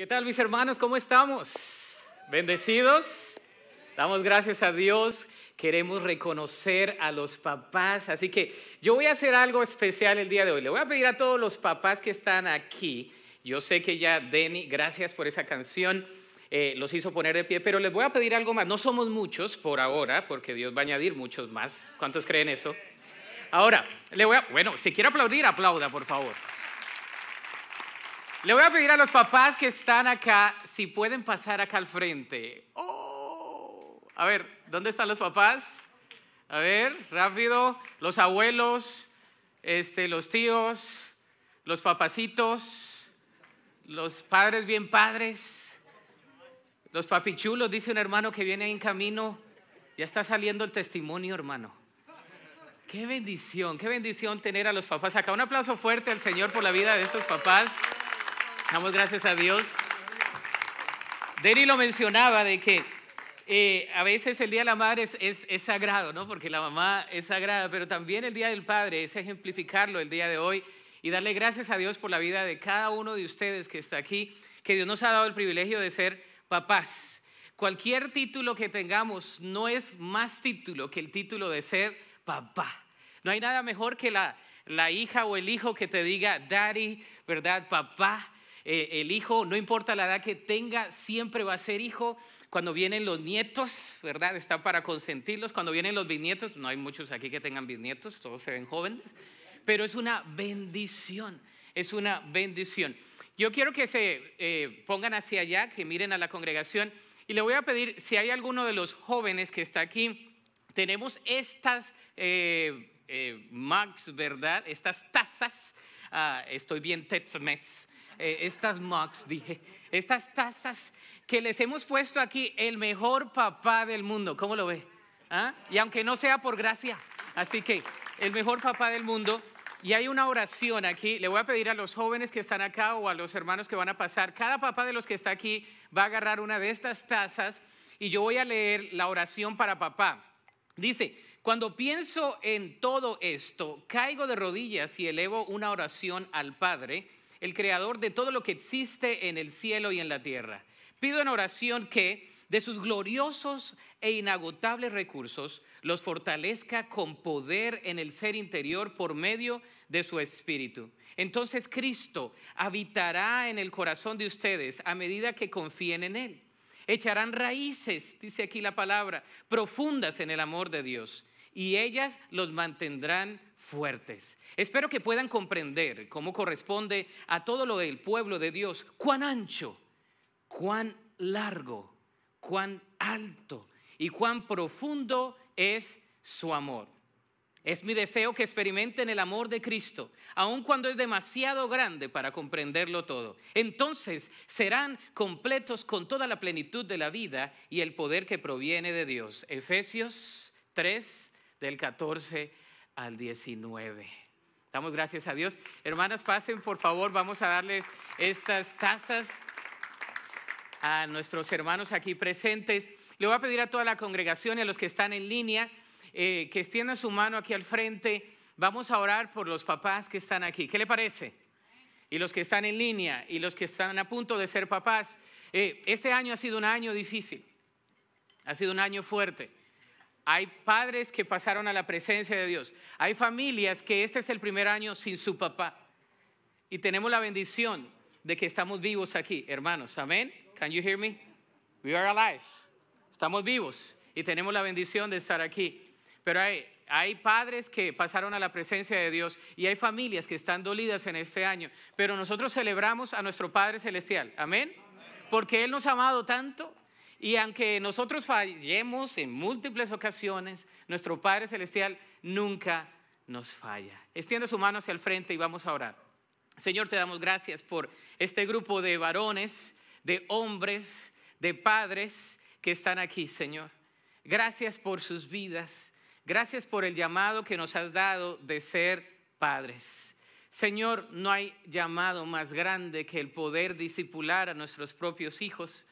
¿Qué tal mis hermanos? ¿Cómo estamos? ¿Bendecidos? Damos gracias a Dios. Queremos reconocer a los papás. Así que yo voy a hacer algo especial el día de hoy. Le voy a pedir a todos los papás que están aquí. Yo sé que ya Denny, gracias por esa canción. Eh, los hizo poner de pie, pero les voy a pedir algo más. No somos muchos por ahora, porque Dios va a añadir muchos más. ¿Cuántos creen eso? Ahora, le voy a, bueno, si quiere aplaudir, aplauda, por favor. Le voy a pedir a los papás que están acá si pueden pasar acá al frente. Oh, a ver, ¿dónde están los papás? A ver, rápido. Los abuelos, este, los tíos, los papacitos, los padres bien padres. Los papichulos, dice un hermano que viene en camino. Ya está saliendo el testimonio, hermano. Qué bendición, qué bendición tener a los papás acá. Un aplauso fuerte al Señor por la vida de estos papás. Damos gracias a Dios. Denny lo mencionaba de que eh, a veces el Día de la Madre es, sagrado, ¿no? Porque la mamá es sagrada, pero también el Día del Padre es ejemplificarlo el día de hoy y darle gracias a Dios por la vida de cada uno de ustedes que está aquí, que Dios nos ha dado el privilegio de ser papás. Cualquier título que tengamos no es más título que el título de ser papá. No hay nada mejor que la, la hija o el hijo que te diga, daddy, ¿verdad? Papá eh, el hijo, no importa la edad que tenga, siempre va a ser hijo. Cuando vienen los nietos, ¿verdad? Está para consentirlos. Cuando vienen los bisnietos, no hay muchos aquí que tengan bisnietos, todos se ven jóvenes. Pero es una bendición, es una bendición. Yo quiero que se eh, pongan hacia allá, que miren a la congregación. Y le voy a pedir, si hay alguno de los jóvenes que está aquí, tenemos estas eh, eh mugs, ¿verdad? Estas tazas. Ah, estoy bien Tetsmets. Eh, estas mugs, dije, estas tazas que les hemos puesto aquí, el mejor papá del mundo. ¿Cómo lo ve? ¿Ah? Y aunque no sea por gracia, así que el mejor papá del mundo. Y hay una oración aquí, le voy a pedir a los jóvenes que están acá o a los hermanos que van a pasar, cada papá de los que está aquí va a agarrar una de estas tazas y yo voy a leer la oración para papá. Dice, cuando pienso en todo esto, caigo de rodillas y elevo una oración al Padre el creador de todo lo que existe en el cielo y en la tierra. Pido en oración que de sus gloriosos e inagotables recursos los fortalezca con poder en el ser interior por medio de su espíritu. Entonces Cristo habitará en el corazón de ustedes a medida que confíen en Él. Echarán raíces, dice aquí la palabra, profundas en el amor de Dios y ellas los mantendrán fuertes. Espero que puedan comprender cómo corresponde a todo lo del pueblo de Dios, cuán ancho, cuán largo, cuán alto y cuán profundo es su amor. Es mi deseo que experimenten el amor de Cristo, aun cuando es demasiado grande para comprenderlo todo. Entonces serán completos con toda la plenitud de la vida y el poder que proviene de Dios. Efesios 3, del 14 al 19. Damos gracias a Dios. Hermanas, pasen por favor, vamos a darle estas tazas a nuestros hermanos aquí presentes. Le voy a pedir a toda la congregación y a los que están en línea eh, que extiendan su mano aquí al frente. Vamos a orar por los papás que están aquí. ¿Qué le parece? Y los que están en línea y los que están a punto de ser papás. Eh, este año ha sido un año difícil, ha sido un año fuerte. Hay padres que pasaron a la presencia de Dios. Hay familias que este es el primer año sin su papá. Y tenemos la bendición de que estamos vivos aquí, hermanos. Amén. Can you hear me? We are alive. Estamos vivos y tenemos la bendición de estar aquí. Pero hay, hay padres que pasaron a la presencia de Dios y hay familias que están dolidas en este año. Pero nosotros celebramos a nuestro Padre Celestial. Amén. Porque Él nos ha amado tanto y aunque nosotros fallemos en múltiples ocasiones, nuestro Padre Celestial nunca nos falla. Extiende su mano hacia el frente y vamos a orar. Señor, te damos gracias por este grupo de varones, de hombres, de padres que están aquí, Señor. Gracias por sus vidas. Gracias por el llamado que nos has dado de ser padres. Señor, no hay llamado más grande que el poder discipular a nuestros propios hijos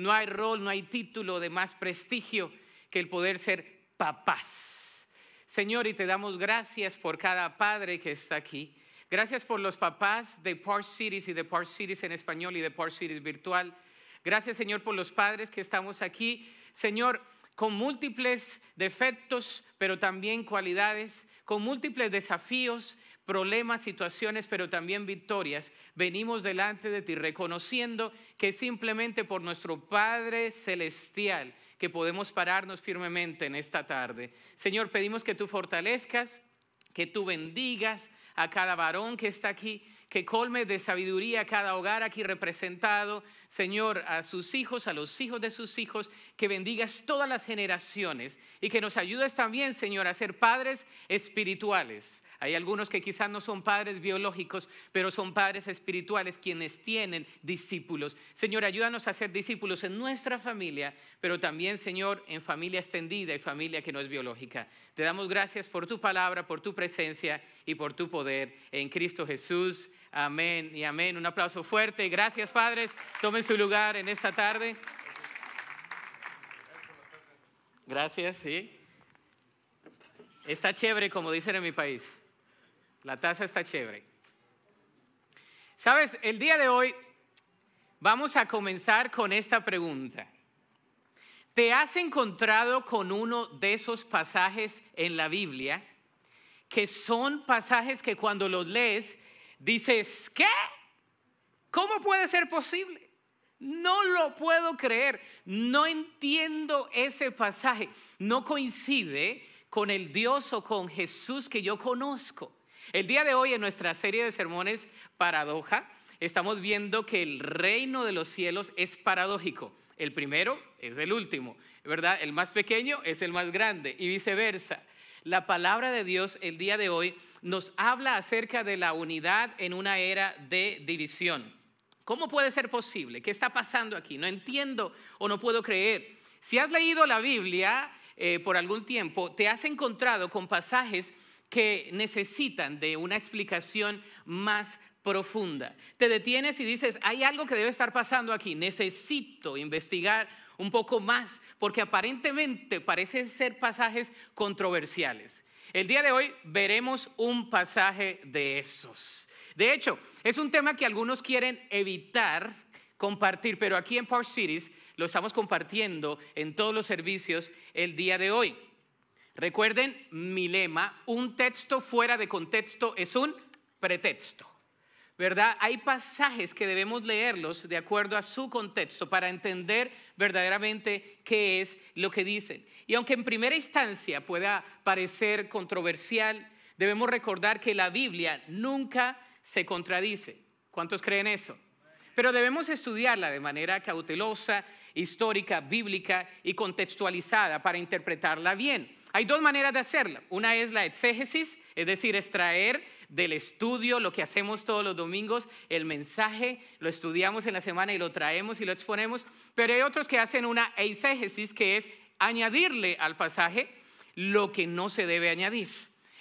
no hay rol, no hay título de más prestigio que el poder ser papás. Señor, y te damos gracias por cada padre que está aquí. Gracias por los papás de Park Cities y de Park Cities en español y de Park Cities virtual. Gracias, Señor, por los padres que estamos aquí. Señor, con múltiples defectos, pero también cualidades, con múltiples desafíos, problemas, situaciones, pero también victorias, venimos delante de ti reconociendo que simplemente por nuestro Padre Celestial que podemos pararnos firmemente en esta tarde. Señor, pedimos que tú fortalezcas, que tú bendigas a cada varón que está aquí, que colme de sabiduría cada hogar aquí representado, Señor, a sus hijos, a los hijos de sus hijos, que bendigas todas las generaciones y que nos ayudes también, Señor, a ser padres espirituales. Hay algunos que quizás no son padres biológicos, pero son padres espirituales quienes tienen discípulos. Señor, ayúdanos a ser discípulos en nuestra familia, pero también, Señor, en familia extendida y familia que no es biológica. Te damos gracias por tu palabra, por tu presencia y por tu poder en Cristo Jesús. Amén y amén. Un aplauso fuerte. Gracias, padres. Tomen su lugar en esta tarde. Gracias, sí. Está chévere, como dicen en mi país. La taza está chévere. Sabes, el día de hoy vamos a comenzar con esta pregunta. ¿Te has encontrado con uno de esos pasajes en la Biblia que son pasajes que cuando los lees dices, ¿qué? ¿Cómo puede ser posible? No lo puedo creer. No entiendo ese pasaje. No coincide con el Dios o con Jesús que yo conozco. El día de hoy en nuestra serie de sermones Paradoja, estamos viendo que el reino de los cielos es paradójico. El primero es el último, ¿verdad? El más pequeño es el más grande y viceversa. La palabra de Dios el día de hoy nos habla acerca de la unidad en una era de división. ¿Cómo puede ser posible? ¿Qué está pasando aquí? No entiendo o no puedo creer. Si has leído la Biblia eh, por algún tiempo, te has encontrado con pasajes que necesitan de una explicación más profunda. Te detienes y dices, hay algo que debe estar pasando aquí, necesito investigar un poco más, porque aparentemente parecen ser pasajes controversiales. El día de hoy veremos un pasaje de esos. De hecho, es un tema que algunos quieren evitar compartir, pero aquí en Park Cities lo estamos compartiendo en todos los servicios el día de hoy. Recuerden mi lema, un texto fuera de contexto es un pretexto. ¿verdad? Hay pasajes que debemos leerlos de acuerdo a su contexto para entender verdaderamente qué es lo que dicen. Y aunque en primera instancia pueda parecer controversial, debemos recordar que la Biblia nunca se contradice. ¿Cuántos creen eso? Pero debemos estudiarla de manera cautelosa, histórica, bíblica y contextualizada para interpretarla bien. Hay dos maneras de hacerla. Una es la exégesis, es decir, extraer del estudio, lo que hacemos todos los domingos, el mensaje, lo estudiamos en la semana y lo traemos y lo exponemos, pero hay otros que hacen una eisegesis que es añadirle al pasaje lo que no se debe añadir.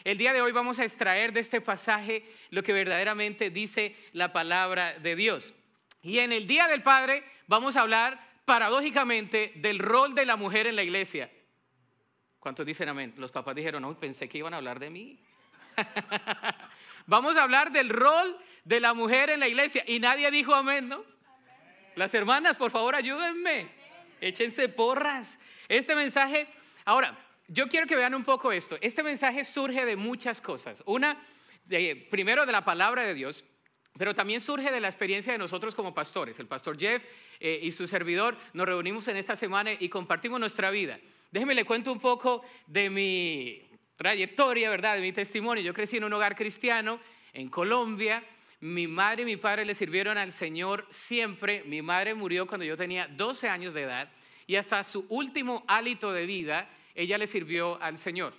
El día de hoy vamos a extraer de este pasaje lo que verdaderamente dice la palabra de Dios. Y en el Día del Padre vamos a hablar paradójicamente del rol de la mujer en la iglesia. ¿Cuántos dicen amén? Los papás dijeron, no, pensé que iban a hablar de mí. Vamos a hablar del rol de la mujer en la iglesia. Y nadie dijo amén, ¿no? Las hermanas, por favor, ayúdenme. Échense porras. Este mensaje, ahora, yo quiero que vean un poco esto. Este mensaje surge de muchas cosas. Una, primero de la palabra de Dios, pero también surge de la experiencia de nosotros como pastores. El pastor Jeff eh, y su servidor nos reunimos en esta semana y compartimos nuestra vida. Déjenme le cuento un poco de mi trayectoria, ¿verdad? De mi testimonio. Yo crecí en un hogar cristiano en Colombia. Mi madre y mi padre le sirvieron al Señor siempre. Mi madre murió cuando yo tenía 12 años de edad y hasta su último hálito de vida, ella le sirvió al Señor.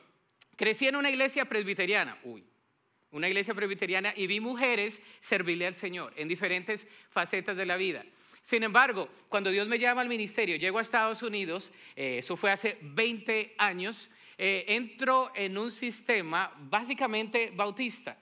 Crecí en una iglesia presbiteriana. Uy, una iglesia presbiteriana y vi mujeres servirle al Señor en diferentes facetas de la vida. Sin embargo, cuando Dios me llama al ministerio, llego a Estados Unidos, eh, eso fue hace 20 años, eh, entro en un sistema básicamente bautista.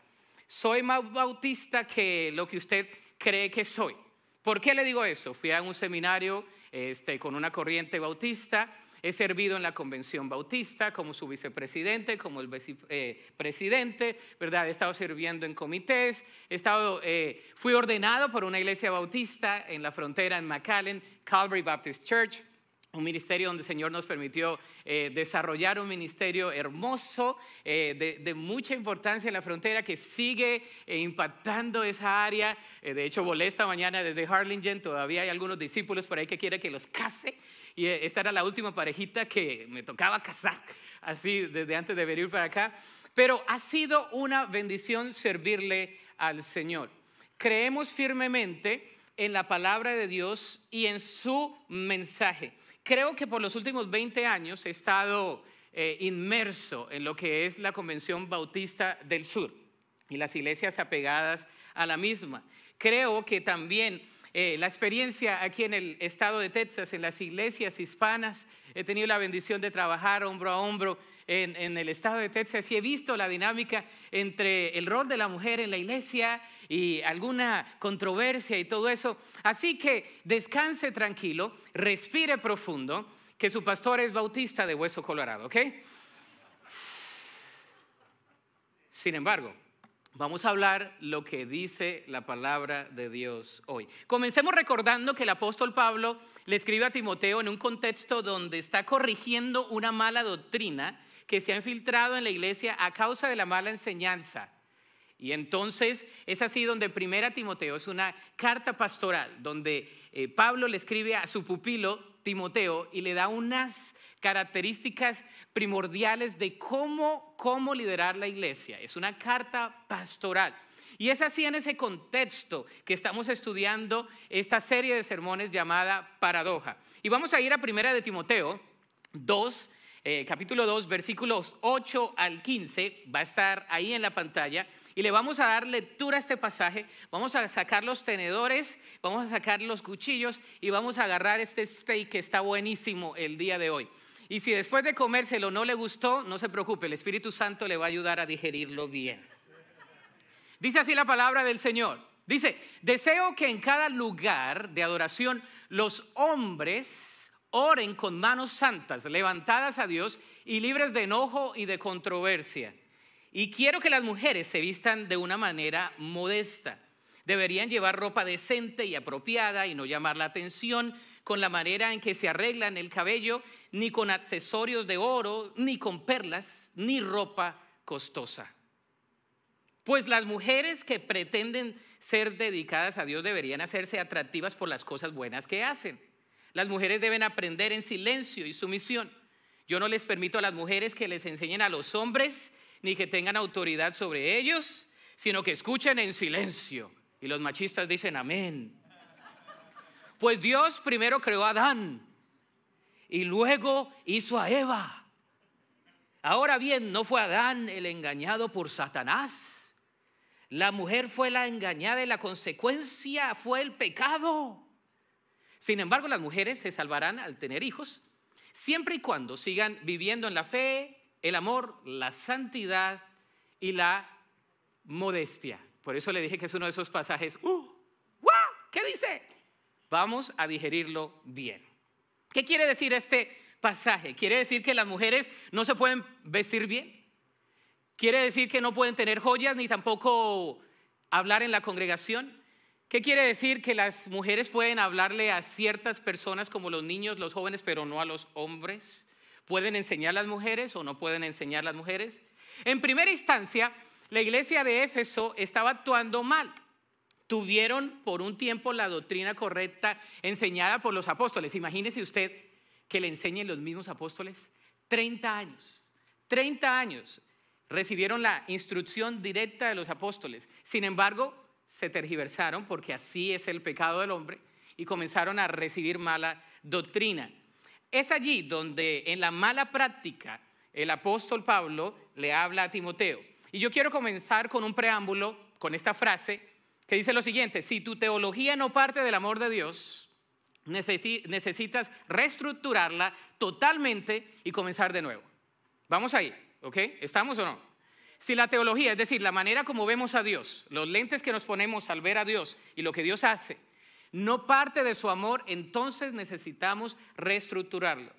Soy más bautista que lo que usted cree que soy. ¿Por qué le digo eso? Fui a un seminario este, con una corriente bautista. He servido en la Convención Bautista como su vicepresidente, como el vicepresidente, eh, ¿verdad? He estado sirviendo en comités, he estado, eh, fui ordenado por una iglesia bautista en la frontera en McAllen, Calvary Baptist Church, un ministerio donde el Señor nos permitió eh, desarrollar un ministerio hermoso, eh, de, mucha importancia en la frontera, que sigue eh, impactando esa área. de hecho, volé esta mañana desde Harlingen, todavía hay algunos discípulos por ahí que quieren que los case, y esta era la última parejita que me tocaba casar, así desde antes de venir para acá. Pero ha sido una bendición servirle al Señor. Creemos firmemente en la palabra de Dios y en su mensaje. Creo que por los últimos 20 años he estado eh, inmerso en lo que es la Convención Bautista del Sur y las iglesias apegadas a la misma. Creo que también eh, la experiencia aquí en el estado de Texas, en las iglesias hispanas, he tenido la bendición de trabajar hombro a hombro en, en el estado de Texas y he visto la dinámica entre el rol de la mujer en la iglesia y alguna controversia y todo eso. Así que descanse tranquilo, respire profundo, que su pastor es bautista de Hueso Colorado, ¿ok? Sin embargo, Vamos a hablar lo que dice la palabra de Dios hoy. Comencemos recordando que el apóstol Pablo le escribe a Timoteo en un contexto donde está corrigiendo una mala doctrina que se ha infiltrado en la iglesia a causa de la mala enseñanza. Y entonces es así donde Primera Timoteo es una carta pastoral, donde eh, Pablo le escribe a su pupilo Timoteo y le da unas características primordiales de cómo, cómo liderar la iglesia. Es una carta pastoral. Y es así en ese contexto que estamos estudiando esta serie de sermones llamada Paradoja. Y vamos a ir a Primera de Timoteo 2, eh, capítulo 2, versículos 8 al 15. Va a estar ahí en la pantalla y le vamos a dar lectura a este pasaje. Vamos a sacar los tenedores, vamos a sacar los cuchillos y vamos a agarrar este steak que está buenísimo el día de hoy. Y si después de comérselo no le gustó, no se preocupe, el Espíritu Santo le va a ayudar a digerirlo bien. Dice así la palabra del Señor. Dice, deseo que en cada lugar de adoración los hombres oren con manos santas, levantadas a Dios y libres de enojo y de controversia y quiero que las mujeres se vistan de una manera modesta. Deberían llevar ropa decente y apropiada y no llamar la atención con la manera en que se arreglan el cabello, ni con accesorios de oro, ni con perlas, ni ropa costosa. Pues las mujeres que pretenden ser dedicadas a Dios deberían hacerse atractivas por las cosas buenas que hacen. Las mujeres deben aprender en silencio y sumisión. Yo no les permito a las mujeres que les enseñen a los hombres ni que tengan autoridad sobre ellos, sino que escuchen en silencio. Y los machistas dicen amén. Pues Dios primero creó a Adán y luego hizo a Eva. Ahora bien, no fue Adán el engañado por Satanás. La mujer fue la engañada y la consecuencia fue el pecado. Sin embargo, las mujeres se salvarán al tener hijos, siempre y cuando sigan viviendo en la fe, el amor, la santidad y la modestia. Por eso le dije que es uno de esos pasajes. ¡Uh! ¡Wow! ¿Qué dice? Vamos a digerirlo bien. ¿Qué quiere decir este pasaje? ¿Quiere decir que las mujeres no se pueden vestir bien? ¿Quiere decir que no pueden tener joyas ni tampoco hablar en la congregación? ¿Qué quiere decir que las mujeres pueden hablarle a ciertas personas como los niños, los jóvenes, pero no a los hombres? ¿Pueden enseñar las mujeres o no pueden enseñar las mujeres? En primera instancia, la iglesia de Éfeso estaba actuando mal. Tuvieron por un tiempo la doctrina correcta enseñada por los apóstoles. Imagínese usted que le enseñen los mismos apóstoles 30 años. 30 años recibieron la instrucción directa de los apóstoles. Sin embargo, se tergiversaron porque así es el pecado del hombre y comenzaron a recibir mala doctrina. Es allí donde en la mala práctica el apóstol Pablo le habla a Timoteo. Y yo quiero comenzar con un preámbulo, con esta frase, que dice lo siguiente, si tu teología no parte del amor de Dios, necesitas reestructurarla totalmente y comenzar de nuevo. Vamos ahí, ¿ok? ¿Estamos o no? Si la teología, es decir, la manera como vemos a Dios, los lentes que nos ponemos al ver a Dios y lo que Dios hace, no parte de su amor, entonces necesitamos reestructurarlo.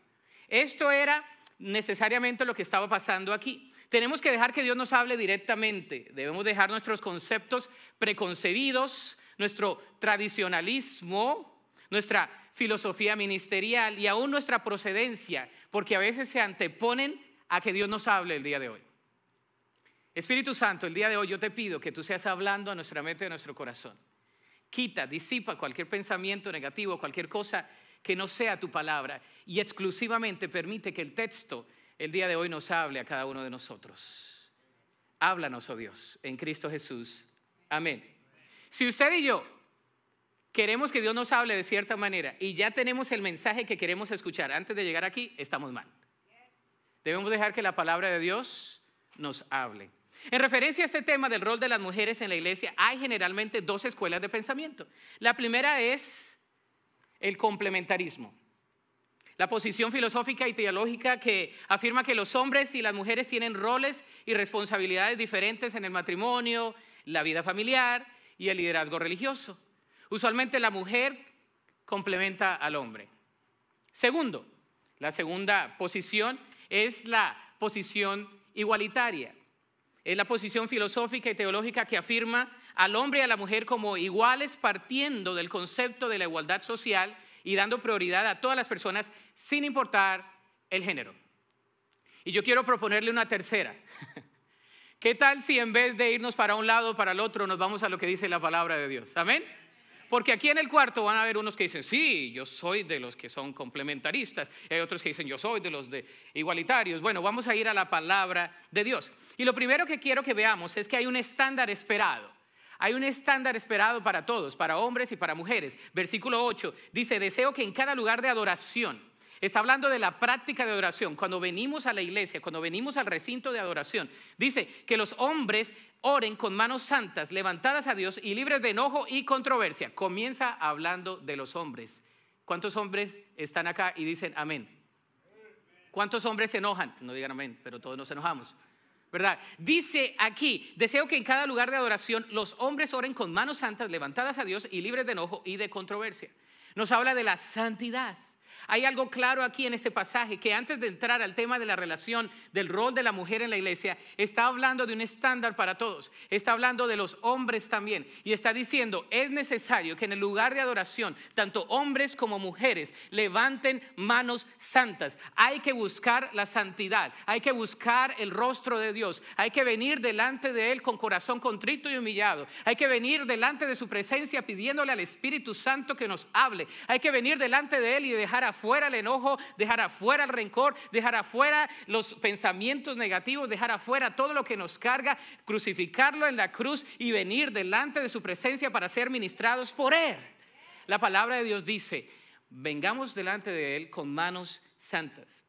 Esto era necesariamente lo que estaba pasando aquí. Tenemos que dejar que Dios nos hable directamente. Debemos dejar nuestros conceptos preconcebidos, nuestro tradicionalismo, nuestra filosofía ministerial y aún nuestra procedencia, porque a veces se anteponen a que Dios nos hable el día de hoy. Espíritu Santo, el día de hoy yo te pido que tú seas hablando a nuestra mente y a nuestro corazón quita, disipa cualquier pensamiento negativo, cualquier cosa que no sea tu palabra y exclusivamente permite que el texto el día de hoy nos hable a cada uno de nosotros. Háblanos, oh Dios, en Cristo Jesús. Amén. Si usted y yo queremos que Dios nos hable de cierta manera y ya tenemos el mensaje que queremos escuchar antes de llegar aquí, estamos mal. Debemos dejar que la palabra de Dios nos hable. En referencia a este tema del rol de las mujeres en la iglesia, hay generalmente dos escuelas de pensamiento. La primera es el complementarismo. La posición filosófica y teológica que afirma que los hombres y las mujeres tienen roles y responsabilidades diferentes en el matrimonio, la vida familiar y el liderazgo religioso. Usualmente la mujer complementa al hombre. Segundo, la segunda posición es la posición igualitaria. Es la posición filosófica y teológica que afirma al hombre y a la mujer como iguales partiendo del concepto de la igualdad social y dando prioridad a todas las personas sin importar el género. Y yo quiero proponerle una tercera. ¿Qué tal si en vez de irnos para un lado o para el otro nos vamos a lo que dice la palabra de Dios? Amén. Porque aquí en el cuarto van a haber unos que dicen, sí, yo soy de los que son complementaristas. Y hay otros que dicen, yo soy de los de igualitarios. Bueno, vamos a ir a la palabra de Dios. Y lo primero que quiero que veamos es que hay un estándar esperado. Hay un estándar esperado para todos, para hombres y para mujeres. Versículo 8 dice, deseo que en cada lugar de adoración Está hablando de la práctica de adoración. Cuando venimos a la iglesia, cuando venimos al recinto de adoración, dice que los hombres oren con manos santas, levantadas a Dios y libres de enojo y controversia. Comienza hablando de los hombres. ¿Cuántos hombres están acá y dicen amén? ¿Cuántos hombres se enojan? No digan amén, pero todos nos enojamos. ¿verdad? Dice aquí, deseo que en cada lugar de adoración los hombres oren con manos santas, levantadas a Dios y libres de enojo y de controversia. Nos habla de la santidad. Hay algo claro aquí en este pasaje que antes de entrar al tema de la relación del rol de la mujer en la iglesia, está hablando de un estándar para todos, está hablando de los hombres también y está diciendo, es necesario que en el lugar de adoración, tanto hombres como mujeres levanten manos santas. Hay que buscar la santidad, hay que buscar el rostro de Dios, hay que venir delante de Él con corazón contrito y humillado, hay que venir delante de su presencia pidiéndole al Espíritu Santo que nos hable, hay que venir delante de Él y dejar a afuera el enojo, dejar afuera el rencor, dejar afuera los pensamientos negativos, dejar afuera todo lo que nos carga, crucificarlo en la cruz y venir delante de su presencia para ser ministrados por Él. La palabra de Dios dice, vengamos delante de Él con manos santas.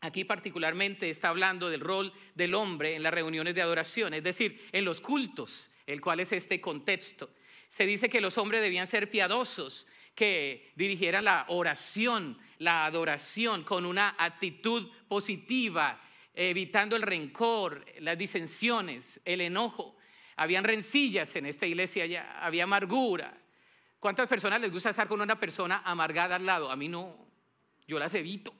Aquí particularmente está hablando del rol del hombre en las reuniones de adoración, es decir, en los cultos, el cual es este contexto. Se dice que los hombres debían ser piadosos, que dirigieran la oración, la adoración con una actitud positiva, evitando el rencor, las disensiones, el enojo. Habían rencillas en esta iglesia, ya había amargura. ¿Cuántas personas les gusta estar con una persona amargada al lado? A mí no, yo las evito.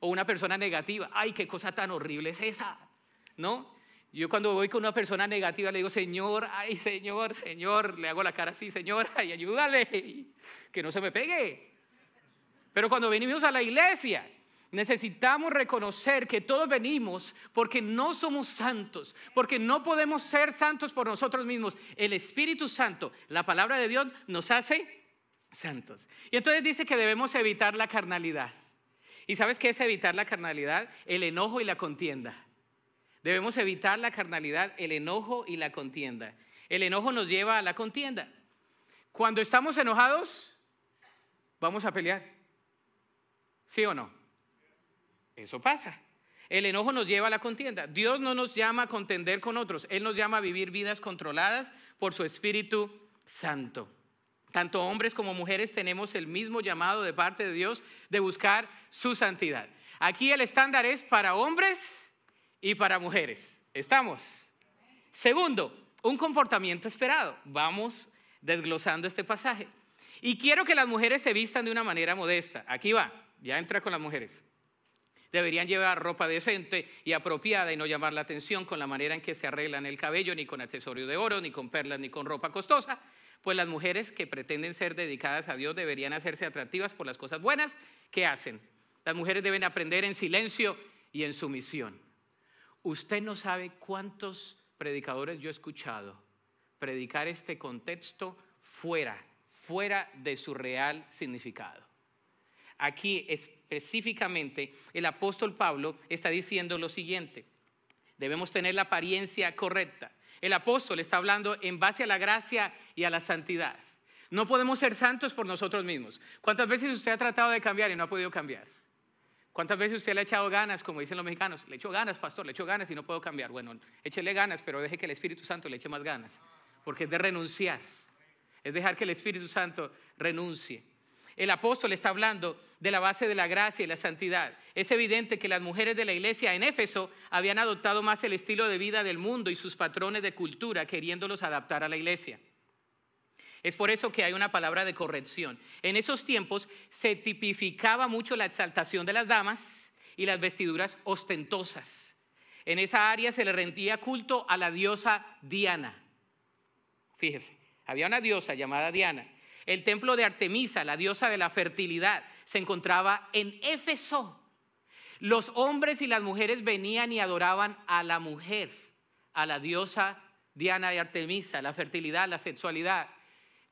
O una persona negativa, ay, qué cosa tan horrible es esa, ¿no? Yo cuando voy con una persona negativa le digo, Señor, ay, Señor, Señor, le hago la cara así, señora ay, ayúdale, que no se me pegue. Pero cuando venimos a la iglesia, necesitamos reconocer que todos venimos porque no somos santos, porque no podemos ser santos por nosotros mismos. El Espíritu Santo, la palabra de Dios, nos hace santos. Y entonces dice que debemos evitar la carnalidad. ¿Y sabes qué es evitar la carnalidad? El enojo y la contienda. Debemos evitar la carnalidad, el enojo y la contienda. El enojo nos lleva a la contienda. Cuando estamos enojados, vamos a pelear. ¿Sí o no? Eso pasa. El enojo nos lleva a la contienda. Dios no nos llama a contender con otros, Él nos llama a vivir vidas controladas por su Espíritu Santo. Tanto hombres como mujeres tenemos el mismo llamado de parte de Dios de buscar su santidad. Aquí el estándar es para hombres y para mujeres. ¿Estamos? Segundo, un comportamiento esperado. Vamos desglosando este pasaje. Y quiero que las mujeres se vistan de una manera modesta. Aquí va, ya entra con las mujeres. Deberían llevar ropa decente y apropiada y no llamar la atención con la manera en que se arreglan el cabello, ni con accesorios de oro, ni con perlas, ni con ropa costosa. Pues las mujeres que pretenden ser dedicadas a Dios deberían hacerse atractivas por las cosas buenas que hacen. Las mujeres deben aprender en silencio y en sumisión. Usted no sabe cuántos predicadores yo he escuchado predicar este contexto fuera fuera de su real significado. Aquí específicamente el apóstol Pablo está diciendo lo siguiente, debemos tener la apariencia correcta. El apóstol está hablando en base a la gracia y a la santidad. No podemos ser santos por nosotros mismos. ¿Cuántas veces usted ha tratado de cambiar y no ha podido cambiar? ¿Cuántas veces usted le ha echado ganas, como dicen los mexicanos? Le echo ganas, pastor, le echo ganas y no puedo cambiar. Bueno, échele ganas, pero deje que el Espíritu Santo le eche más ganas, porque es de renunciar es dejar que el Espíritu Santo renuncie. El apóstol está hablando de la base de la gracia y la santidad. Es evidente que las mujeres de la iglesia en Éfeso habían adoptado más el estilo de vida del mundo y sus patrones de cultura, queriéndolos adaptar a la iglesia. Es por eso que hay una palabra de corrección. En esos tiempos se tipificaba mucho la exaltación de las damas y las vestiduras ostentosas. En esa área se le rendía culto a la diosa Diana. Fíjese. Había una diosa llamada Diana. El templo de Artemisa, la diosa de la fertilidad, se encontraba en Éfeso. Los hombres y las mujeres venían y adoraban a la mujer, a la diosa Diana de Artemisa, la fertilidad, la sexualidad.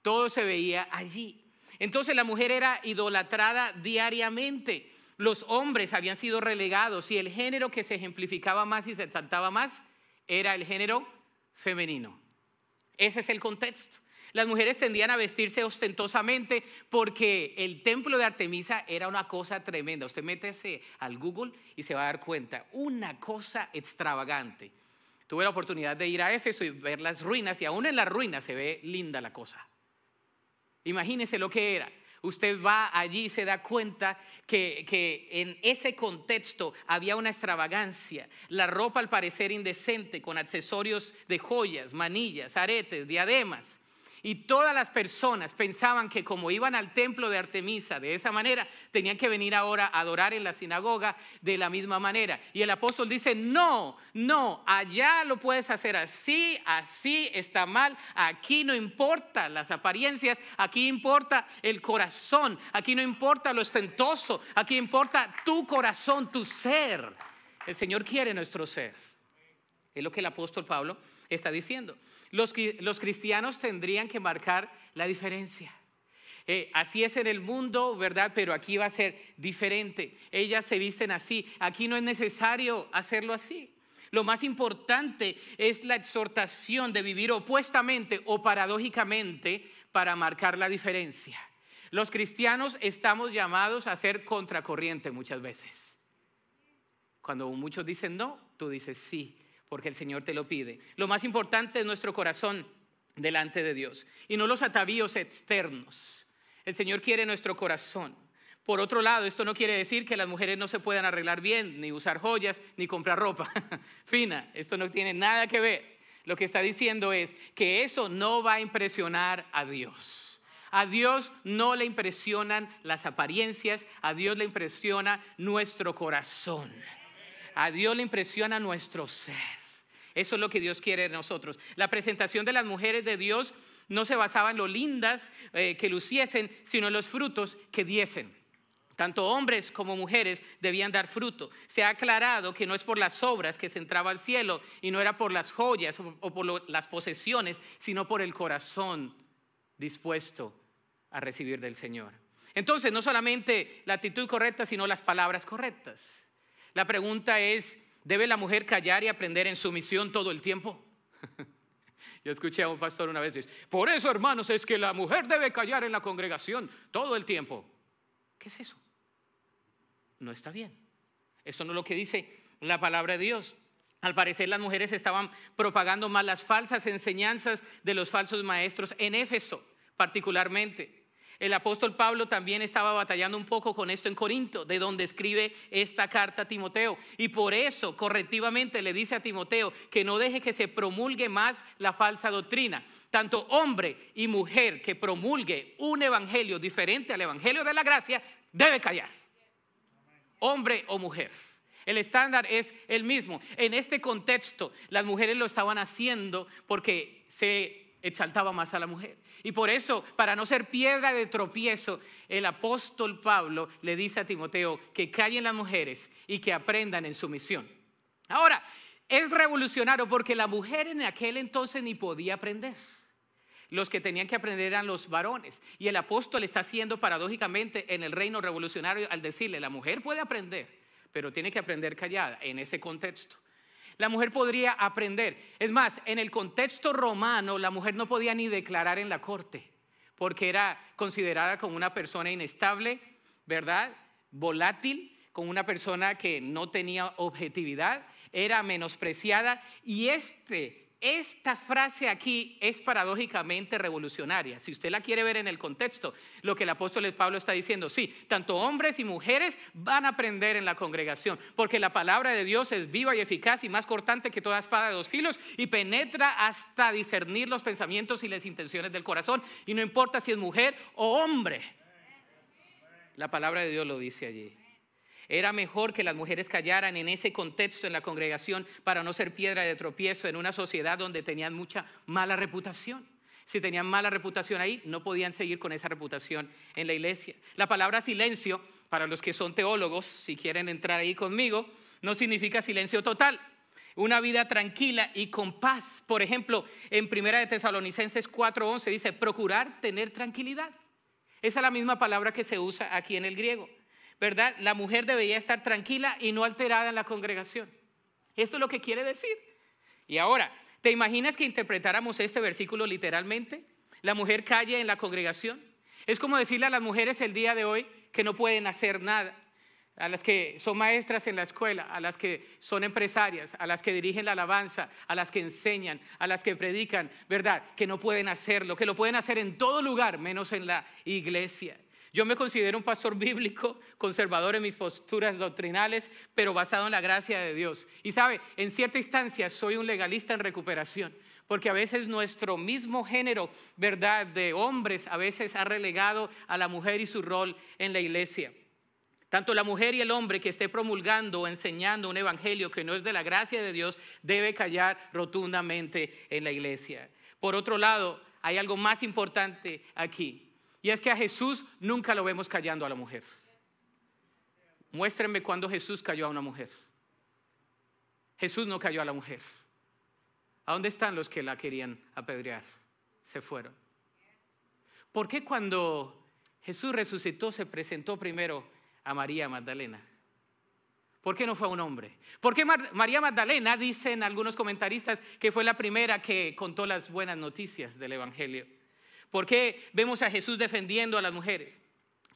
Todo se veía allí. Entonces la mujer era idolatrada diariamente. Los hombres habían sido relegados y el género que se ejemplificaba más y se exaltaba más era el género femenino. Ese es el contexto. Las mujeres tendían a vestirse ostentosamente porque el templo de Artemisa era una cosa tremenda. Usted métese al Google y se va a dar cuenta, una cosa extravagante. Tuve la oportunidad de ir a Éfeso y ver las ruinas y aún en las ruinas se ve linda la cosa. Imagínese lo que era. Usted va allí y se da cuenta que, que, en ese contexto había una extravagancia. La ropa al parecer indecente, con accesorios de joyas, manillas, aretes, diademas. Y todas las personas pensaban que como iban al templo de Artemisa de esa manera, tenían que venir ahora a adorar en la sinagoga de la misma manera. Y el apóstol dice, no, no, allá lo puedes hacer así, así está mal, aquí no importa las apariencias, aquí importa el corazón, aquí no importa lo ostentoso, aquí importa tu corazón, tu ser. El Señor quiere nuestro ser. Es lo que el apóstol Pablo está diciendo. Los, cristianos tendrían que marcar la diferencia. Eh, así es en el mundo, ¿verdad? Pero aquí va a ser diferente. Ellas se visten así. Aquí no es necesario hacerlo así. Lo más importante es la exhortación de vivir opuestamente o paradójicamente para marcar la diferencia. Los cristianos estamos llamados a ser contracorriente muchas veces. Cuando muchos dicen no, tú dices sí porque el Señor te lo pide. Lo más importante es nuestro corazón delante de Dios y no los atavíos externos. El Señor quiere nuestro corazón. Por otro lado, esto no quiere decir que las mujeres no se puedan arreglar bien, ni usar joyas, ni comprar ropa fina. Esto no tiene nada que ver. Lo que está diciendo es que eso no va a impresionar a Dios. A Dios no le impresionan las apariencias, a Dios le impresiona nuestro corazón, a Dios le impresiona nuestro ser. Eso es lo que Dios quiere de nosotros. La presentación de las mujeres de Dios no se basaba en lo lindas eh, que luciesen, sino en los frutos que diesen. Tanto hombres como mujeres debían dar fruto. Se ha aclarado que no es por las obras que se entraba al cielo y no era por las joyas o por las posesiones, sino por el corazón dispuesto a recibir del Señor. Entonces, no solamente la actitud correcta, sino las palabras correctas. La pregunta es, ¿Debe la mujer callar y aprender en su misión todo el tiempo? Yo escuché a un pastor una vez decir, por eso hermanos es que la mujer debe callar en la congregación todo el tiempo. ¿Qué es eso? No está bien. Eso no es lo que dice la palabra de Dios. Al parecer las mujeres estaban propagando malas las falsas enseñanzas de los falsos maestros en Éfeso particularmente. El apóstol Pablo también estaba batallando un poco con esto en Corinto, de donde escribe esta carta a Timoteo. Y por eso, correctivamente, le dice a Timoteo que no deje que se promulgue más la falsa doctrina. Tanto hombre y mujer que promulgue un evangelio diferente al evangelio de la gracia, debe callar. Hombre o mujer. El estándar es el mismo. En este contexto, las mujeres lo estaban haciendo porque se exaltaba más a la mujer. Y por eso, para no ser piedra de tropiezo, el apóstol Pablo le dice a Timoteo que callen las mujeres y que aprendan en su misión. Ahora, es revolucionario porque la mujer en aquel entonces ni podía aprender. Los que tenían que aprender eran los varones. Y el apóstol está haciendo paradójicamente en el reino revolucionario al decirle, la mujer puede aprender, pero tiene que aprender callada en ese contexto. La mujer podría aprender. Es más, en el contexto romano, la mujer no podía ni declarar en la corte, porque era considerada como una persona inestable, ¿verdad? Volátil, como una persona que no tenía objetividad, era menospreciada. Y este esta frase aquí es paradójicamente revolucionaria. Si usted la quiere ver en el contexto, lo que el apóstol Pablo está diciendo, sí, tanto hombres y mujeres van a aprender en la congregación, porque la palabra de Dios es viva y eficaz y más cortante que toda espada de dos filos y penetra hasta discernir los pensamientos y las intenciones del corazón. Y no importa si es mujer o hombre. La palabra de Dios lo dice allí. Era mejor que las mujeres callaran en ese contexto en la congregación para no ser piedra de tropiezo en una sociedad donde tenían mucha mala reputación. Si tenían mala reputación ahí, no podían seguir con esa reputación en la iglesia. La palabra silencio, para los que son teólogos, si quieren entrar ahí conmigo, no significa silencio total. Una vida tranquila y con paz. Por ejemplo, en Primera de Tesalonicenses 4:11 dice, procurar tener tranquilidad. Esa es la misma palabra que se usa aquí en el griego. ¿verdad? La mujer debería estar tranquila y no alterada en la congregación. Esto es lo que quiere decir. Y ahora, ¿te imaginas que interpretáramos este versículo literalmente? La mujer calle en la congregación. Es como decirle a las mujeres el día de hoy que no pueden hacer nada. A las que son maestras en la escuela, a las que son empresarias, a las que dirigen la alabanza, a las que enseñan, a las que predican, ¿verdad? Que no pueden hacerlo, que lo pueden hacer en todo lugar menos en la iglesia. Yo me considero un pastor bíblico, conservador en mis posturas doctrinales, pero basado en la gracia de Dios. Y sabe, en cierta instancia soy un legalista en recuperación. Porque a veces nuestro mismo género, ¿verdad?, de hombres, a veces ha relegado a la mujer y su rol en la iglesia. Tanto la mujer y el hombre que esté promulgando o enseñando un evangelio que no es de la gracia de Dios debe callar rotundamente en la iglesia. Por otro lado, hay algo más importante aquí. Y es que a Jesús nunca lo vemos callando a la mujer. Muéstrenme cuando Jesús cayó a una mujer. Jesús no cayó a la mujer. ¿A dónde están los que la querían apedrear? Se fueron. ¿Por qué cuando Jesús resucitó se presentó primero a María Magdalena? ¿Por qué no fue un hombre? ¿Por qué María Magdalena, dicen algunos comentaristas, que fue la primera que contó las buenas noticias del Evangelio? ¿Por qué vemos a Jesús defendiendo a las mujeres?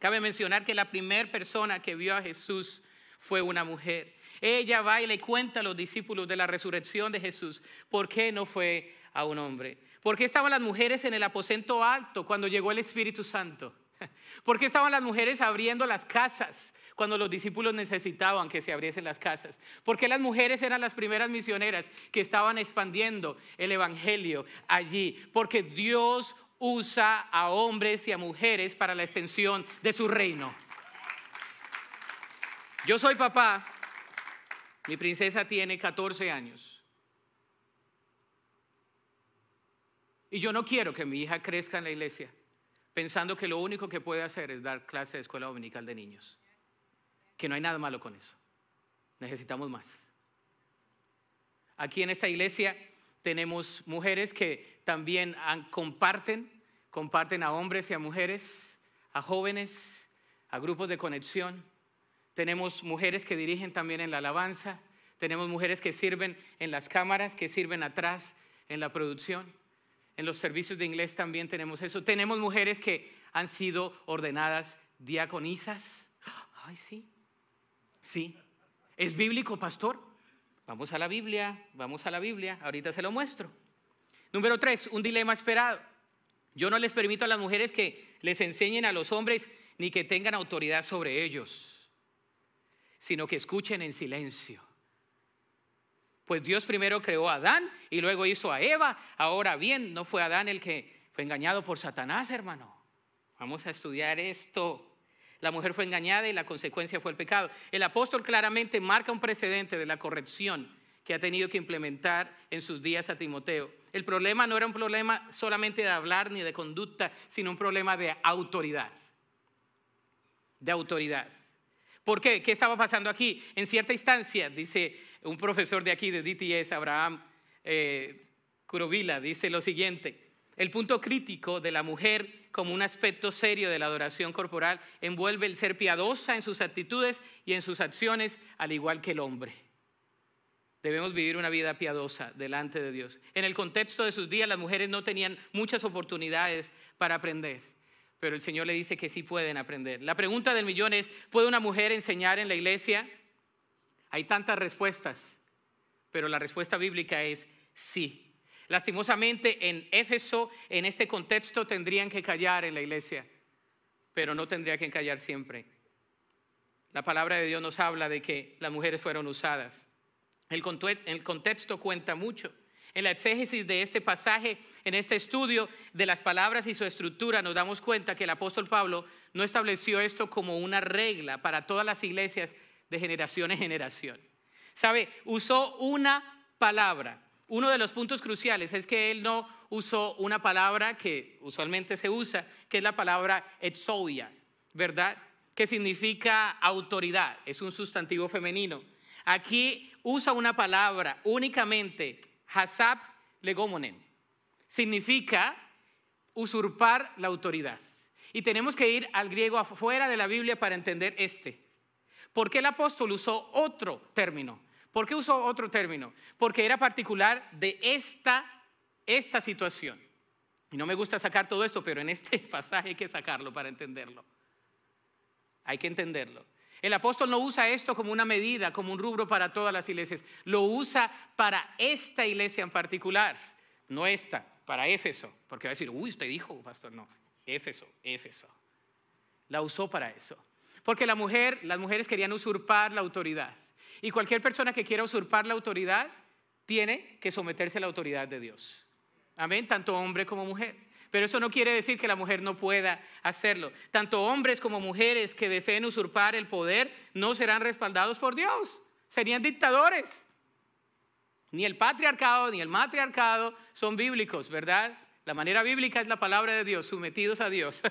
Cabe mencionar que la primera persona que vio a Jesús fue una mujer. Ella va y le cuenta a los discípulos de la resurrección de Jesús. ¿Por qué no fue a un hombre? ¿Por qué estaban las mujeres en el aposento alto cuando llegó el Espíritu Santo? ¿Por qué estaban las mujeres abriendo las casas cuando los discípulos necesitaban que se abriesen las casas? ¿Por qué las mujeres eran las primeras misioneras que estaban expandiendo el Evangelio allí? Porque Dios usa a hombres y a mujeres para la extensión de su reino. Yo soy papá, mi princesa tiene 14 años. Y yo no quiero que mi hija crezca en la iglesia pensando que lo único que puede hacer es dar clase de escuela dominical de niños. Que no hay nada malo con eso. Necesitamos más. Aquí en esta iglesia tenemos mujeres que también comparten, comparten a hombres y a mujeres, a jóvenes, a grupos de conexión. Tenemos mujeres que dirigen también en la alabanza, tenemos mujeres que sirven en las cámaras, que sirven atrás en la producción. En los servicios de inglés también tenemos eso. Tenemos mujeres que han sido ordenadas diaconisas. Ay, sí. Sí. ¿Es bíblico, pastor? Vamos a la Biblia, vamos a la Biblia. Ahorita se lo muestro. Número tres, un dilema esperado. Yo no les permito a las mujeres que les enseñen a los hombres ni que tengan autoridad sobre ellos, sino que escuchen en silencio. Pues Dios primero creó a Adán y luego hizo a Eva. Ahora bien, no fue Adán el que fue engañado por Satanás, hermano. Vamos a estudiar esto. La mujer fue engañada y la consecuencia fue el pecado. El apóstol claramente marca un precedente de la corrección que ha tenido que implementar en sus días a Timoteo. El problema no era un problema solamente de hablar ni de conducta, sino un problema de autoridad. De autoridad. ¿Por qué? ¿Qué estaba pasando aquí? En cierta instancia, dice un profesor de aquí, de DTS, Abraham eh, Kurovila, dice lo siguiente. El punto crítico de la mujer como un aspecto serio de la adoración corporal envuelve el ser piadosa en sus actitudes y en sus acciones, al igual que el hombre. Debemos vivir una vida piadosa delante de Dios. En el contexto de sus días las mujeres no tenían muchas oportunidades para aprender, pero el Señor le dice que sí pueden aprender. La pregunta del millón es, ¿puede una mujer enseñar en la iglesia? Hay tantas respuestas, pero la respuesta bíblica es sí. Lastimosamente en Éfeso, en este contexto, tendrían que callar en la iglesia, pero no tendría que callar siempre. La palabra de Dios nos habla de que las mujeres fueron usadas. El, contexto cuenta mucho. En la exégesis de este pasaje, en este estudio de las palabras y su estructura, nos damos cuenta que el apóstol Pablo no estableció esto como una regla para todas las iglesias de generación en generación. ¿Sabe? Usó una palabra. Uno de los puntos cruciales es que él no usó una palabra que usualmente se usa, que es la palabra exoia, ¿verdad? Que significa autoridad, es un sustantivo femenino. Aquí usa una palabra únicamente, hasab legomonen. Significa usurpar la autoridad. Y tenemos que ir al griego afuera de la Biblia para entender este. ¿Por qué el apóstol usó otro término? ¿Por qué usó otro término? Porque era particular de esta, esta situación. Y no me gusta sacar todo esto, pero en este pasaje hay que sacarlo para entenderlo. Hay que entenderlo. El apóstol no usa esto como una medida, como un rubro para todas las iglesias. Lo usa para esta iglesia en particular, no esta, para Éfeso. Porque va a decir, uy, usted dijo, pastor, no. Éfeso, Éfeso. La usó para eso. Porque la mujer, las mujeres querían usurpar la autoridad. Y cualquier persona que quiera usurpar la autoridad tiene que someterse a la autoridad de Dios. Amén, tanto hombre como mujer. Pero eso no quiere decir que la mujer no pueda hacerlo. Tanto hombres como mujeres que deseen usurpar el poder no serán respaldados por Dios. Serían dictadores. Ni el patriarcado ni el matriarcado son bíblicos, ¿verdad? La manera bíblica es la palabra de Dios, sometidos a Dios,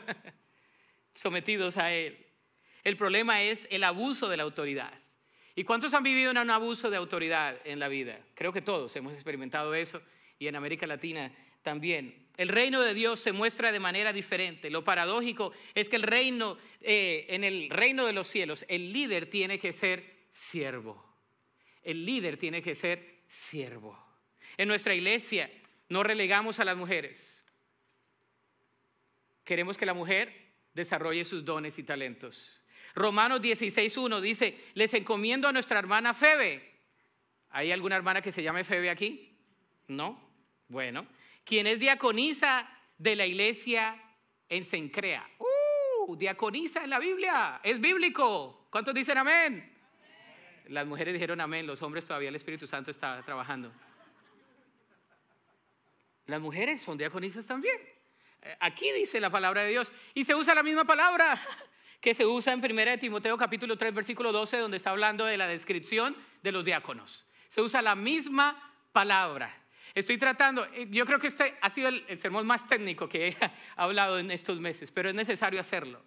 sometidos a Él. El problema es el abuso de la autoridad. ¿Y cuántos han vivido en un abuso de autoridad en la vida? Creo que todos hemos experimentado eso y en América Latina también. El reino de Dios se muestra de manera diferente. Lo paradójico es que el reino, eh, en el reino de los cielos, el líder tiene que ser siervo. El líder tiene que ser siervo. En nuestra iglesia no relegamos a las mujeres. Queremos que la mujer desarrolle sus dones y talentos. Romanos 16.1 dice, les encomiendo a nuestra hermana Febe. ¿Hay alguna hermana que se llame Febe aquí? ¿No? Bueno, quien es diaconisa de la iglesia en Sencrea. ¡Uh! Diaconisa en la Biblia, es bíblico. ¿Cuántos dicen amén? Las mujeres dijeron amén, los hombres todavía el Espíritu Santo estaba trabajando. Las mujeres son diaconisas también. Eh, aquí dice la palabra de Dios y se usa la misma palabra que se usa en 1 Timoteo capítulo 3 versículo 12 donde está hablando de la descripción de los diáconos. Se usa la misma palabra. Estoy tratando, eh, yo creo que este ha sido el, sermón más técnico que he hablado en estos meses, pero es necesario hacerlo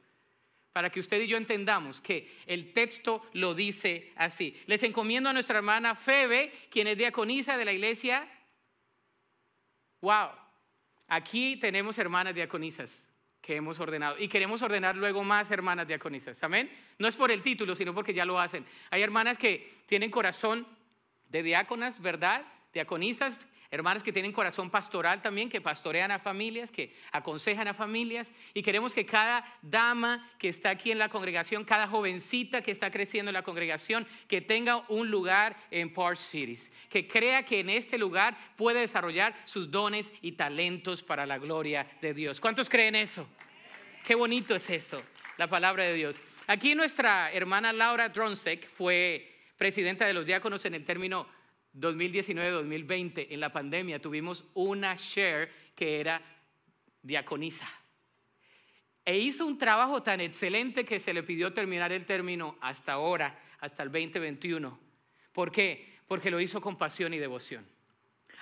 para que usted y yo entendamos que el texto lo dice así. Les encomiendo a nuestra hermana Febe, quien es diaconisa de la iglesia. ¡Wow! Aquí tenemos hermanas diaconisas que hemos ordenado y queremos ordenar luego más hermanas diaconisas. Amén. No es por el título, sino porque ya lo hacen. Hay hermanas que tienen corazón de diáconas, ¿verdad? Diaconisas hermanas que tienen corazón pastoral también, que pastorean a familias, que aconsejan a familias. Y queremos que cada dama que está aquí en la congregación, cada jovencita que está creciendo en la congregación, que tenga un lugar en Park Cities, que crea que en este lugar puede desarrollar sus dones y talentos para la gloria de Dios. ¿Cuántos creen eso? Qué bonito es eso, la palabra de Dios. Aquí nuestra hermana Laura Dronsek fue presidenta de los diáconos en el término 2019-2020, en la pandemia, tuvimos una share que era diaconisa. E hizo un trabajo tan excelente que se le pidió terminar el término hasta ahora, hasta el 2021. ¿Por qué? Porque lo hizo con pasión y devoción.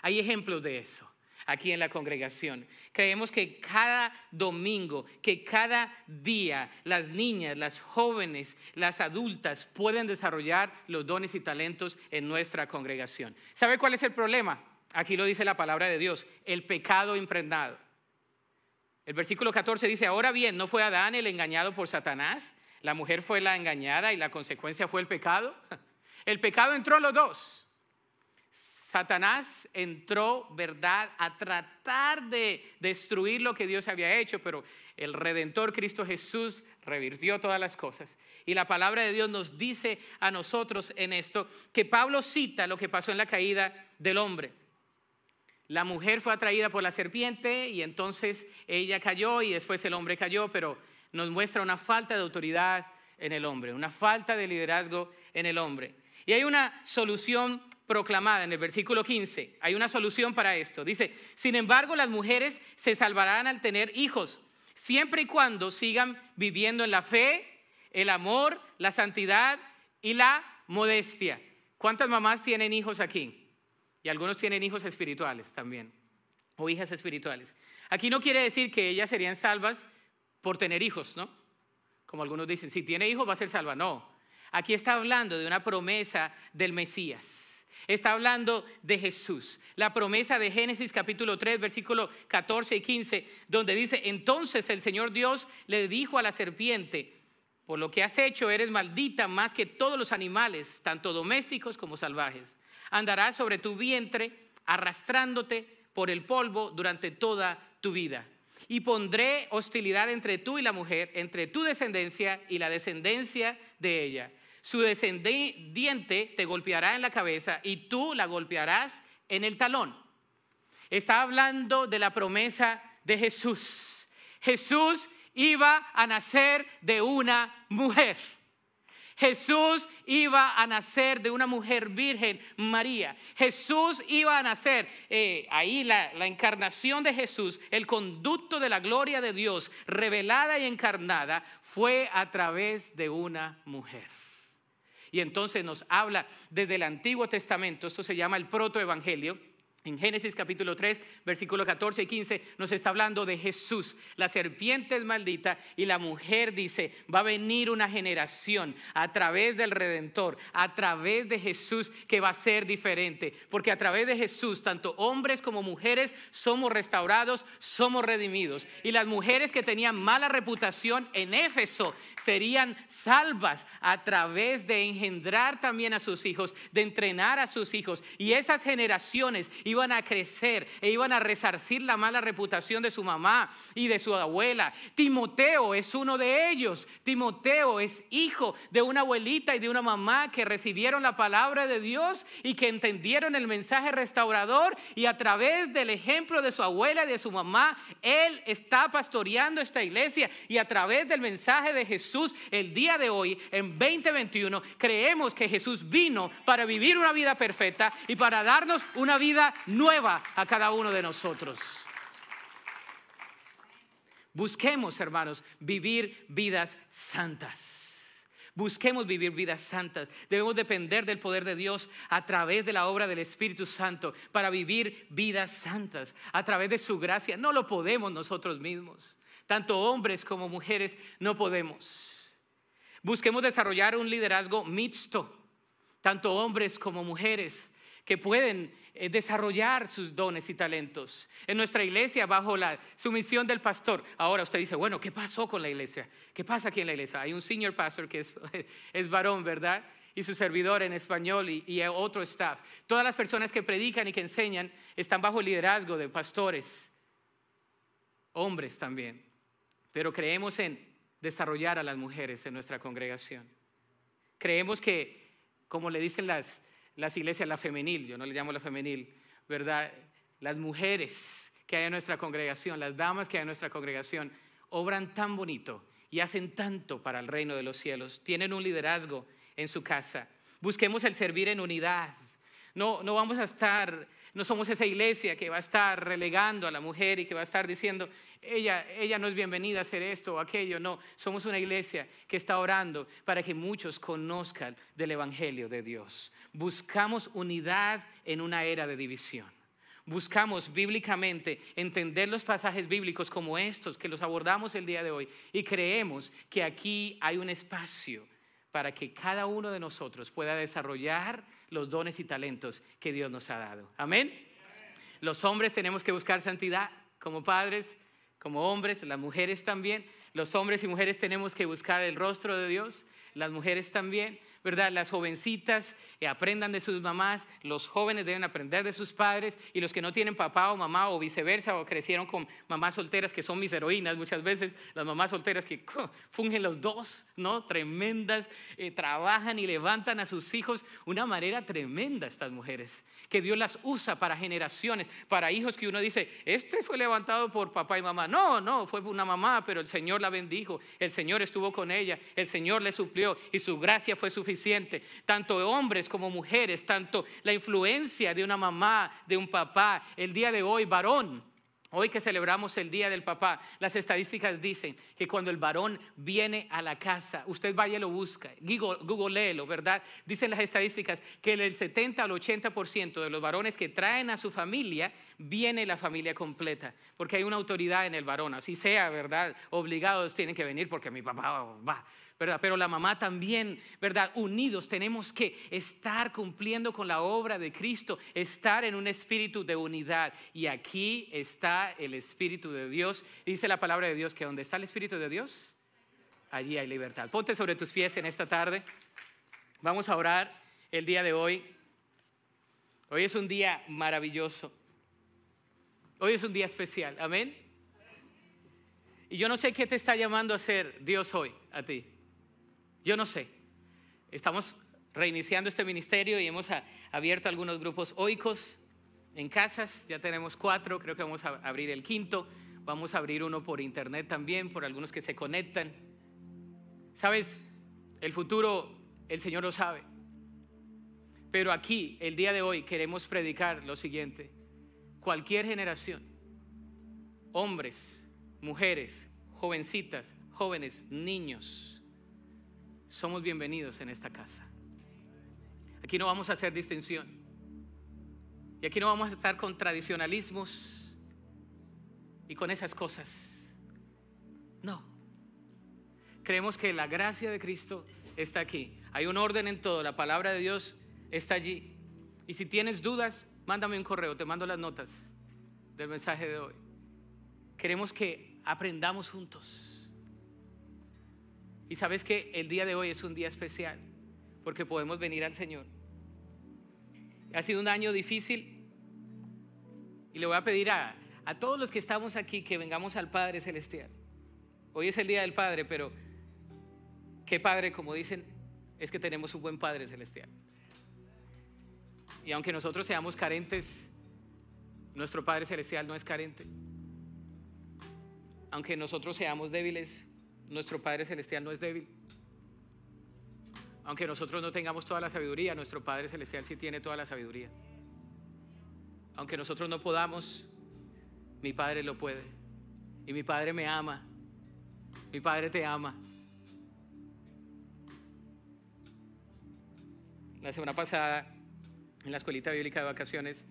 Hay ejemplos de eso aquí en la congregación. Creemos que cada domingo, que cada día las niñas, las jóvenes, las adultas pueden desarrollar los dones y talentos en nuestra congregación. ¿Sabe cuál es el problema? Aquí lo dice la palabra de Dios, el pecado impregnado. El versículo 14 dice, ahora bien, ¿no fue Adán el engañado por Satanás? La mujer fue la engañada y la consecuencia fue el pecado. El pecado entró en los dos. Satanás entró, ¿verdad?, a tratar de destruir lo que Dios había hecho, pero el Redentor Cristo Jesús revirtió todas las cosas. Y la palabra de Dios nos dice a nosotros en esto que Pablo cita lo que pasó en la caída del hombre. La mujer fue atraída por la serpiente y entonces ella cayó y después el hombre cayó, pero nos muestra una falta de autoridad en el hombre, una falta de liderazgo en el hombre. Y hay una solución proclamada en el versículo 15. Hay una solución para esto. Dice, sin embargo, las mujeres se salvarán al tener hijos, siempre y cuando sigan viviendo en la fe, el amor, la santidad y la modestia. ¿Cuántas mamás tienen hijos aquí? Y algunos tienen hijos espirituales también, o hijas espirituales. Aquí no quiere decir que ellas serían salvas por tener hijos, ¿no? Como algunos dicen, si tiene hijos va a ser salva. No, aquí está hablando de una promesa del Mesías Está hablando de Jesús. La promesa de Génesis capítulo 3, versículo 14 y 15, donde dice, entonces el Señor Dios le dijo a la serpiente, por lo que has hecho eres maldita más que todos los animales, tanto domésticos como salvajes. Andarás sobre tu vientre arrastrándote por el polvo durante toda tu vida y pondré hostilidad entre tú y la mujer, entre tu descendencia y la descendencia de ella. Su descendiente te golpeará en la cabeza y tú la golpearás en el talón. Está hablando de la promesa de Jesús. Jesús iba a nacer de una mujer. Jesús iba a nacer de una mujer virgen, María. Jesús iba a nacer. Eh, ahí la encarnación de Jesús, el conducto de la gloria de Dios, revelada y encarnada, fue a través de una mujer. Y entonces nos habla desde el Antiguo Testamento, esto se llama el protoevangelio, en Génesis capítulo 3, versículos 14 y 15 nos está hablando de Jesús. La serpiente es maldita y la mujer dice, va a venir una generación a través del Redentor, a través de Jesús que va a ser diferente. Porque a través de Jesús, tanto hombres como mujeres somos restaurados, somos redimidos. Y las mujeres que tenían mala reputación en Éfeso serían salvas a través de engendrar también a sus hijos, de entrenar a sus hijos. Y esas generaciones iban iban a crecer e iban a resarcir la mala reputación de su mamá y de su abuela. Timoteo es uno de ellos. Timoteo es hijo de una abuelita y de una mamá que recibieron la palabra de Dios y que entendieron el mensaje restaurador y a través del ejemplo de su abuela y de su mamá, él está pastoreando esta iglesia y a través del mensaje de Jesús el día de hoy, en 2021, creemos que Jesús vino para vivir una vida perfecta y para darnos una vida nueva a cada uno de nosotros. Busquemos, hermanos, vivir vidas santas. Busquemos vivir vidas santas. Debemos depender del poder de Dios a través de la obra del Espíritu Santo para vivir vidas santas, a través de su gracia. No lo podemos nosotros mismos. Tanto hombres como mujeres no podemos. Busquemos desarrollar un liderazgo mixto, tanto hombres como mujeres, que pueden eh, desarrollar sus dones y talentos. En nuestra iglesia, bajo la sumisión del pastor. Ahora usted dice, bueno, ¿qué pasó con la iglesia? ¿Qué pasa aquí en la iglesia? Hay un señor pastor que es, varón, ¿verdad? Y su servidor en español y, y otro staff. Todas las personas que predican y que enseñan están bajo el liderazgo de pastores, hombres también. Pero creemos en desarrollar a las mujeres en nuestra congregación. Creemos que, como le dicen las, las iglesias, la femenil, yo no le llamo la femenil, ¿verdad? Las mujeres que hay en nuestra congregación, las damas que hay en nuestra congregación, obran tan bonito y hacen tanto para el reino de los cielos, tienen un liderazgo en su casa. Busquemos el servir en unidad. No, no vamos a estar, no somos esa iglesia que va a estar relegando a la mujer y que va a estar diciendo, ella, ella no es bienvenida a hacer esto o aquello, no, somos una iglesia que está orando para que muchos conozcan del Evangelio de Dios. Buscamos unidad en una era de división buscamos bíblicamente entender los pasajes bíblicos como estos que los abordamos el día de hoy y creemos que aquí hay un espacio para que cada uno de nosotros pueda desarrollar los dones y talentos que Dios nos ha dado. Amén. Los hombres tenemos que buscar santidad como padres, como hombres, las mujeres también. Los hombres y mujeres tenemos que buscar el rostro de Dios, las mujeres también. ¿verdad? Las jovencitas eh, aprendan de sus mamás, los jóvenes deben aprender de sus padres y los que no tienen papá o mamá o viceversa o crecieron con mamás solteras que son mis heroínas muchas veces, las mamás solteras que fungen los dos, ¿no? Tremendas, eh, trabajan y levantan a sus hijos, una manera tremenda estas mujeres, que Dios las usa para generaciones, para hijos que uno dice, este fue levantado por papá y mamá, no, no, fue una mamá, pero el Señor la bendijo, el Señor estuvo con ella, el Señor le suplió y su gracia fue suficiente tanto hombres como mujeres, tanto la influencia de una mamá, de un papá, el día de hoy, varón. Hoy que celebramos el Día del Papá, las estadísticas dicen que cuando el varón viene a la casa, usted vaya y lo busca, Google, ¿verdad? Dicen las estadísticas que el 70 al 80% de los varones que traen a su familia, viene la familia completa, porque hay una autoridad en el varón, así sea, ¿verdad? Obligados tienen que venir porque mi papá va. ¿verdad? Pero la mamá también, ¿verdad? Unidos tenemos que estar cumpliendo con la obra de Cristo, estar en un espíritu de unidad. Y aquí está el Espíritu de Dios. Dice la palabra de Dios que donde está el Espíritu de Dios, allí hay libertad. Ponte sobre tus pies en esta tarde. Vamos a orar el día de hoy. Hoy es un día maravilloso. Hoy es un día especial. Amén. Y yo no sé qué te está llamando a hacer Dios hoy a ti. Yo no sé. Estamos reiniciando este ministerio y hemos abierto algunos grupos oicos en casas. Ya tenemos cuatro, creo que vamos a abrir el quinto. Vamos a abrir uno por internet también, por algunos que se conectan. Sabes, el futuro el Señor lo sabe. Pero aquí, el día de hoy, queremos predicar lo siguiente. Cualquier generación, hombres, mujeres, jovencitas, jóvenes, niños, somos bienvenidos en esta casa. Aquí no vamos a hacer distinción. Y aquí no vamos a estar con tradicionalismos y con esas cosas. No. Creemos que la gracia de Cristo está aquí. Hay un orden en todo. La palabra de Dios está allí. Y si tienes dudas, mándame un correo. Te mando las notas del mensaje de hoy. Queremos que aprendamos juntos y sabes que el día de hoy es un día especial porque podemos venir al Señor. Ha sido un año difícil y le voy a pedir a, todos los que estamos aquí que vengamos al Padre Celestial. Hoy es el Día del Padre, pero qué Padre, como dicen, es que tenemos un buen Padre Celestial. Y aunque nosotros seamos carentes, nuestro Padre Celestial no es carente. Aunque nosotros seamos débiles, nuestro Padre Celestial no es débil. Aunque nosotros no tengamos toda la sabiduría, nuestro Padre Celestial sí tiene toda la sabiduría. Aunque nosotros no podamos, mi Padre lo puede. Y mi Padre me ama. Mi Padre te ama. La semana pasada, en la escuelita bíblica de vacaciones,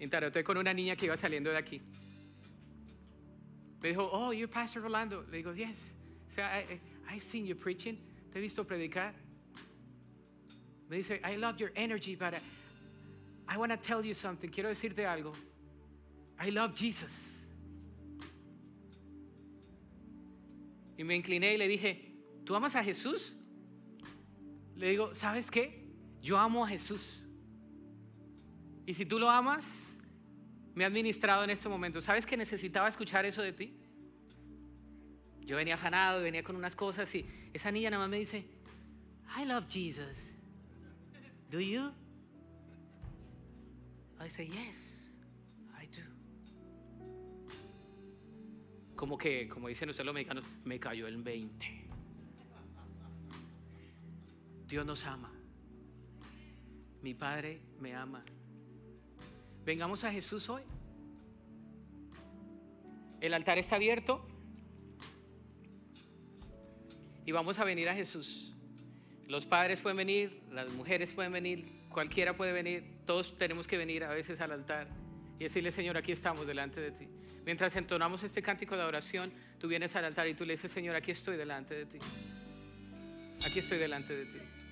interactué con una niña que iba saliendo de aquí. Me dijo, oh, you're Pastor Rolando. Le digo, yes. O I, seen you preaching. Te he visto predicar. Me dice, I love your energy, but uh, I want to tell you something. Quiero decirte algo. I love Jesus. Y me incliné y le dije, ¿tú amas a Jesús? Le digo, ¿sabes qué? Yo amo a Jesús. Y si tú lo amas, me ha administrado en este momento. ¿Sabes que necesitaba escuchar eso de ti? Yo venía afanado venía con unas cosas y esa niña nada más me dice, I love Jesus. Do you? I say, yes, I do. Como que, como dicen ustedes los mexicanos, me cayó el 20. Dios nos ama. Mi Padre me ama. Vengamos a Jesús hoy. El altar está abierto y vamos a venir a Jesús. Los padres pueden venir, las mujeres pueden venir, cualquiera puede venir, todos tenemos que venir a veces al altar y decirle, Señor, aquí estamos delante de ti. Mientras entonamos este cántico de adoración, tú vienes al altar y tú le dices, Señor, aquí estoy delante de ti. Aquí estoy delante de ti.